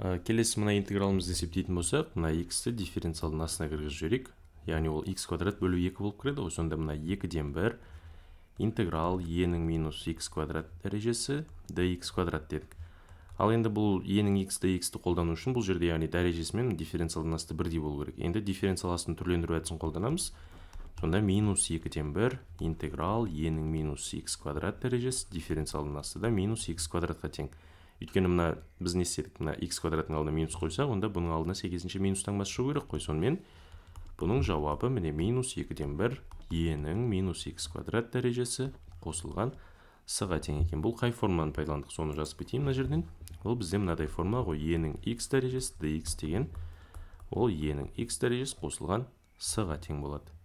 ә, келесі мына интегралымызды есептейтін болсақ мына x-ті дифференциалдың астына кіргізіп жіберейік яғни ол x квадрат бөлу 2 болып кіреді ғой сонда мына 2-ден 1 интеграл е нің минус x квадрат дәрежесі dx квадрат дедік ал енді бұл e-нің x dx-ті қолдану үшін бұл жерде яғни дәрежесі мен дифференциалдың асты бірдей болу керек енді дифференциал астын түрлендіру әдісін қолданамыз сонда минус 2-ден 1 интеграл е нің минус x квадрат дәрежесі дифференциалдың асты да минус x квадратқа тең өйткені мына біз не істедік мына x квадраттың алдына минус қойсақ онда бұның алдына сәйкесінше минус таңбасы шығу керек қой сонымен бұның жауабы міне минус екіден бір енің минус x квадрат дәрежесі қосылған с-ға тең екен бұл қай формуланы пайдаландық соны жазып кетейін мына жерден ол бізде мынадай формула ғой енің x дәрежесі dx деген ол енің x дәрежесі қосылған с-ға тең болады